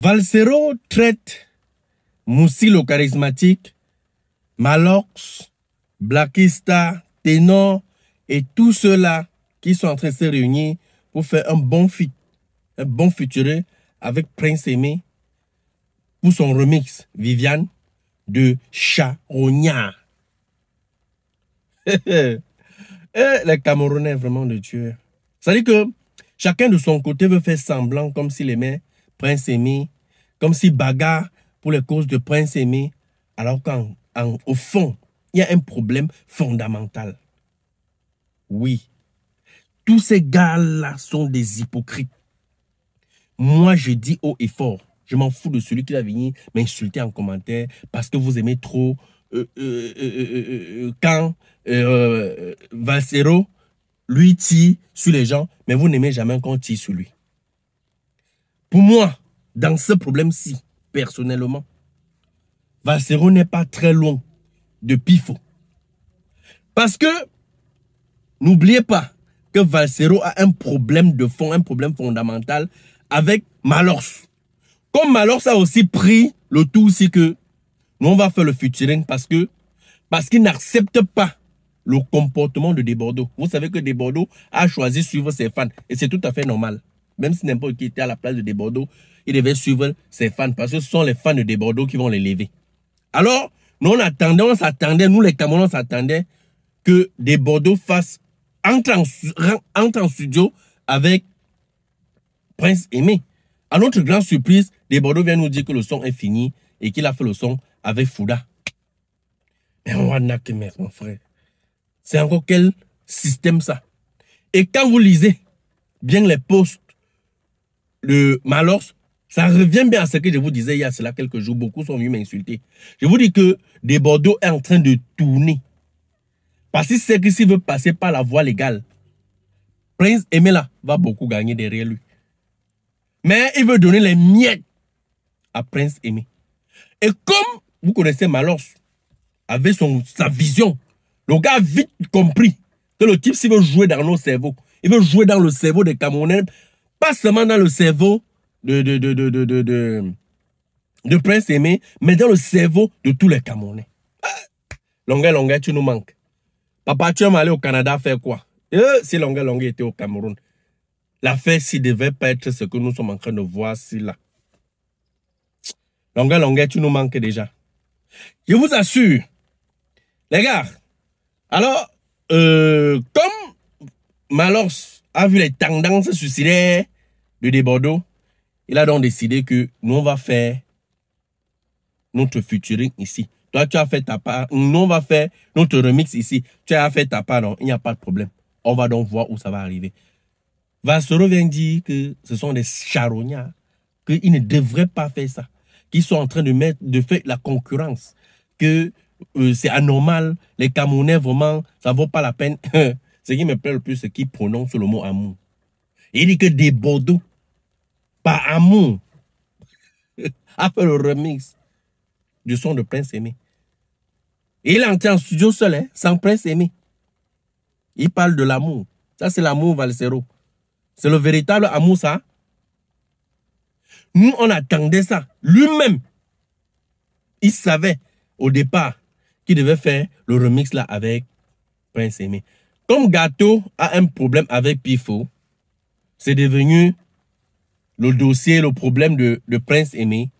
Valsero traite Moussilo charismatique, Malox, Blackista, Tenor et tous ceux-là qui sont en train de se réunir pour faire un bon fit, un bon futuré avec Prince Aimé pour son remix Viviane de Charognard. Eh, eh, les Camerounais vraiment de Dieu. C'est-à-dire que chacun de son côté veut faire semblant comme s'il aimait Prince Aimé, comme si bagarre pour les causes de Prince Aimé, alors qu'au fond, il y a un problème fondamental. Oui, tous ces gars-là sont des hypocrites. Moi, je dis haut et fort, je m'en fous de celui qui va venir m'insulter en commentaire parce que vous aimez trop euh, euh, euh, quand Valsero lui tire sur les gens, mais vous n'aimez jamais quand tire sur lui. Pour moi, dans ce problème-ci, personnellement, Valsero n'est pas très loin de Pifo. Parce que, n'oubliez pas que Valsero a un problème de fond, un problème fondamental avec Malors. Comme Malors a aussi pris le tout c'est que nous, on va faire le futuring parce que parce qu'il n'accepte pas le comportement de Desbordeaux. Vous savez que Desbordeaux a choisi suivre ses fans et c'est tout à fait normal. Même si n'importe qui était à la place de des Bordeaux, il devait suivre ses fans parce que ce sont les fans de des Bordeaux qui vont les lever. Alors, nous on attendait, on s'attendait, nous les Camerounais, on s'attendait que des Bordeaux entre en, studio avec Prince Aimé. À notre grande surprise, des Bordeaux vient nous dire que le son est fini et qu'il a fait le son avec Fouda. Mais on a que mon frère. C'est encore quel système ça Et quand vous lisez bien les posts le Malors, ça revient bien à ce que je vous disais il y a cela quelques jours. Beaucoup sont venus m'insulter. Je vous dis que des Bordeaux est en train de tourner. Parce que c'est qui veut passer par la voie légale. Prince là, va beaucoup gagner derrière lui. Mais il veut donner les miettes à Prince Aimé. Et comme vous connaissez Malors, avec son, sa vision, le gars a vite compris que le type, s'il veut jouer dans nos cerveaux, il veut jouer dans le cerveau des Camerounais pas seulement dans le cerveau de, de, de, Prince Aimé, mais dans le cerveau de tous les Camerounais. Ah! Longueu, longue, tu nous manques. Papa, tu aimes aller au Canada faire quoi eh, Si Longue, longue était au Cameroun, l'affaire si devait pas être ce que nous sommes en train de voir si là. Longue, longue, tu nous manques déjà. Je vous assure, les gars, alors, euh, comme malheur a vu les tendances suicidaires de Bordeaux, il a donc décidé que nous, on va faire notre futuring ici. Toi, tu as fait ta part. Nous, on va faire notre remix ici. Tu as fait ta part. Non, il n'y a pas de problème. On va donc voir où ça va arriver. Vassero vient dire que ce sont des charognards, qu'ils ne devraient pas faire ça, qu'ils sont en train de mettre, de faire la concurrence, que euh, c'est anormal, les Camerounais, vraiment, ça vaut pas la peine Ce qui me plaît le plus, c'est qu'il prononce le mot amour. Il dit que des Bordeaux, par amour, a fait le remix du son de Prince Aimé. Il est en studio seul, hein, sans Prince Aimé. Il parle de l'amour. Ça, c'est l'amour Valsero. C'est le véritable amour, ça. Nous, on attendait ça. Lui-même, il savait au départ qu'il devait faire le remix là avec Prince Aimé. Comme Gato a un problème avec Pifo, c'est devenu le dossier, le problème de, Prince Aimé.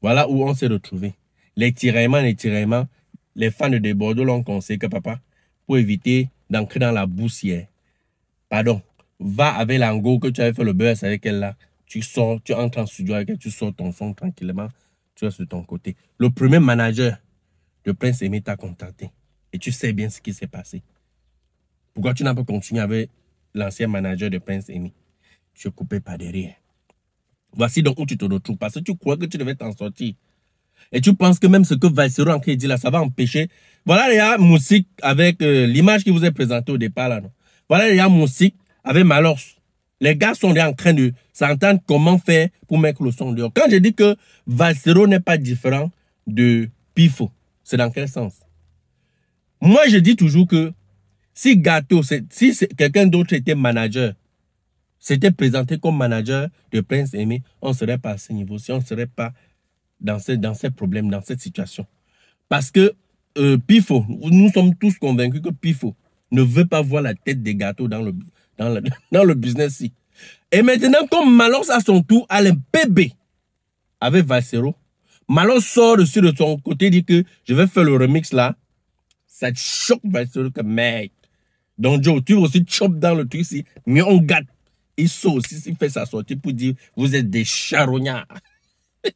Voilà où on s'est retrouvé. Les tiraillements, les tiraillements, les fans de Bordeaux l'ont conseillé que papa, pour éviter d'entrer dans la boussière, pardon, va avec l'ango que tu avais fait le beurre avec elle là. Tu sors, tu entres en studio avec elle, tu sors ton son tranquillement, tu restes de ton côté. Le premier manager de Prince Aimé t'a contacté et tu sais bien ce qui s'est passé. Pourquoi tu n'as pas continué avec l'ancien manager de Prince Amy Tu es coupé par derrière. Voici donc où tu te retrouves. Parce que tu crois que tu devais t'en sortir. Et tu penses que même ce que Valsero a dit là, ça va empêcher. Voilà il y a Moussik avec euh, l'image qui vous est présentée au départ là. Voilà les gars, Moussik avec Malors. Les gars sont en train de s'entendre comment faire pour mettre le son dehors. Quand je dis que Valsero n'est pas différent de Pifo, c'est dans quel sens Moi, je dis toujours que si Gâteau, si quelqu'un d'autre était manager, s'était présenté comme manager de Prince Aimé, on ne serait pas à ce niveau si on ne serait pas dans ces, dans ces problèmes, dans cette situation. Parce que euh, Pifo, nous sommes tous convaincus que Pifo ne veut pas voir la tête des gâteaux dans le, dans le, business-ci. Et maintenant, comme Malos a son tour a un bébé avec Vassero, Malos sort dessus de son côté, dit que je vais faire le remix là. Ça choque Vassero que mec, donc Joe, tu aussi chopes dans le truc ici, mais on gâte. Il saute aussi, il fait sa sortie pour dire, vous êtes des charognards.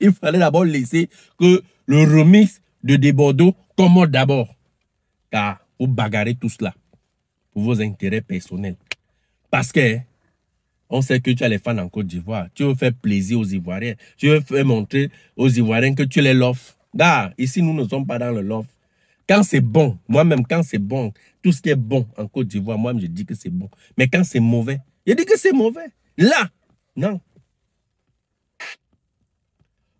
il fallait d'abord laisser que le remix de Desbordeaux commande d'abord. Car vous bagarrez tout cela pour vos intérêts personnels. Parce que on sait que tu as les fans en Côte d'Ivoire. Tu veux faire plaisir aux Ivoiriens. Tu veux montrer aux Ivoiriens que tu les love. ici, nous ne sommes pas dans le love. Quand c'est bon, moi-même, quand c'est bon, tout ce qui est bon en Côte d'Ivoire, moi-même, je dis que c'est bon. Mais quand c'est mauvais, je dis que c'est mauvais. Là, non.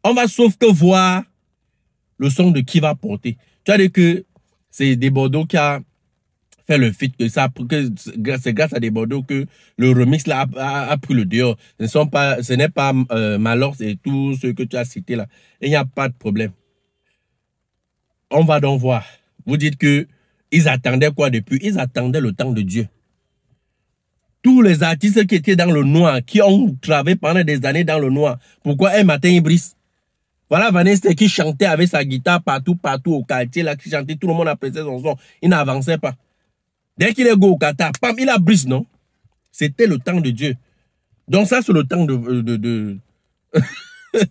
On va sauf que voir le son de qui va porter. Tu as dit que c'est des Bordeaux qui a fait le feat, que, que c'est grâce à des Bordeaux que le remix là, a, pris le dehors. Ce, pas, ce n'est pas euh, c'est et tout ce que tu as cité là. Il n'y a pas de problème. On va donc voir. Vous dites que ils attendaient quoi depuis Ils attendaient le temps de Dieu. Tous les artistes qui étaient dans le noir, qui ont travaillé pendant des années dans le noir, pourquoi un matin ils brisent Voilà Vanessa qui chantait avec sa guitare partout, partout au quartier, là, qui chantait, tout le monde appréciait son son. Il n'avançait pas. Dès qu'il est go au Qatar, pam, il a brise, non C'était le temps de Dieu. Donc ça, c'est le temps de... Euh,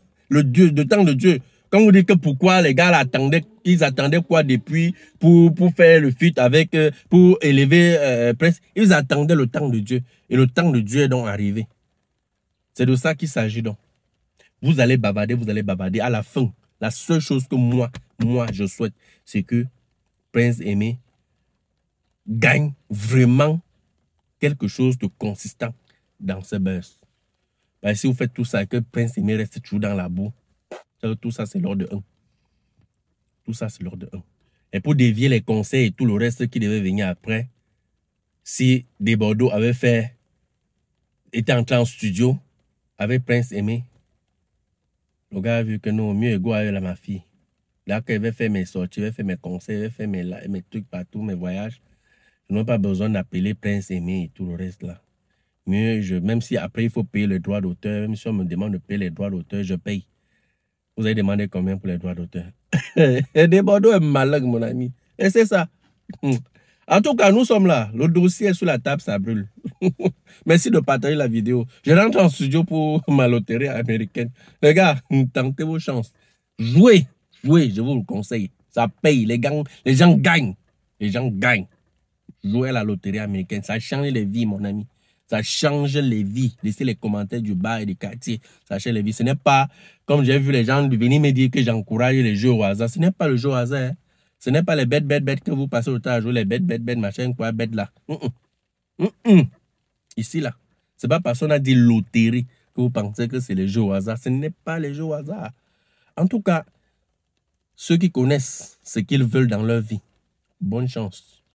le, Dieu, le temps de Dieu. Quand vous dites que pourquoi les gars attendaient, ils attendaient quoi depuis pour, pour faire le feat avec, euh, pour élever euh, Prince, ils attendaient le temps de Dieu. Et le temps de Dieu est donc arrivé. C'est de ça qu'il s'agit donc. Vous allez bavarder, vous allez bavarder. À la fin, la seule chose que moi, moi, je souhaite, c'est que Prince Aimé gagne vraiment quelque chose de consistant dans ce buzz. Parce si vous faites tout ça, et que Prince Aimé reste toujours dans la boue, euh, tout ça, c'est l'ordre de 1. Tout ça, c'est l'ordre 1. Et pour dévier les conseils et tout le reste qui devait venir après, si des Bordeaux avait fait, était entré en studio avec Prince Aimé, le gars a vu que non, mieux égaux à la fille. Là, qu'il avait fait mes sorties, il avait fait mes conseils, avait fait mes, trucs partout, mes voyages. Je n'ai pas besoin d'appeler Prince Aimé et tout le reste là. Mieux, je, même si après il faut payer le droit d'auteur, même si on me demande de payer les droits d'auteur, je paye. Vous avez demandé combien pour les droits d'auteur Des Bordeaux est malade, mon ami. Et c'est ça. Hmm. En tout cas, nous sommes là. Le dossier est sur la table, ça brûle. Merci de partager la vidéo. Je rentre en studio pour ma loterie américaine. Les gars, tentez vos chances. Jouez, jouez, je vous le conseille. Ça paye. Les, les gens gagnent. Les gens gagnent. Jouez à la loterie américaine. Ça change les vies, mon ami. Ça change les vies. Laissez les commentaires du bar et du quartier. Sachez change les vies. Ce n'est pas, comme j'ai vu les gens venir me dire que j'encourage les jeux au hasard. Ce n'est pas le jeu au hasard. Hein. Ce n'est pas les bêtes, bêtes, bêtes que vous passez au temps à jouer, les bêtes, bêtes, bêtes, machin, quoi, bêtes là. Ici, là. n'est pas parce qu'on a dit loterie que vous pensez que c'est les jeux au hasard. Ce n'est pas les jeux au hasard. En tout cas, ceux qui connaissent ce qu'ils veulent dans leur vie, bonne chance.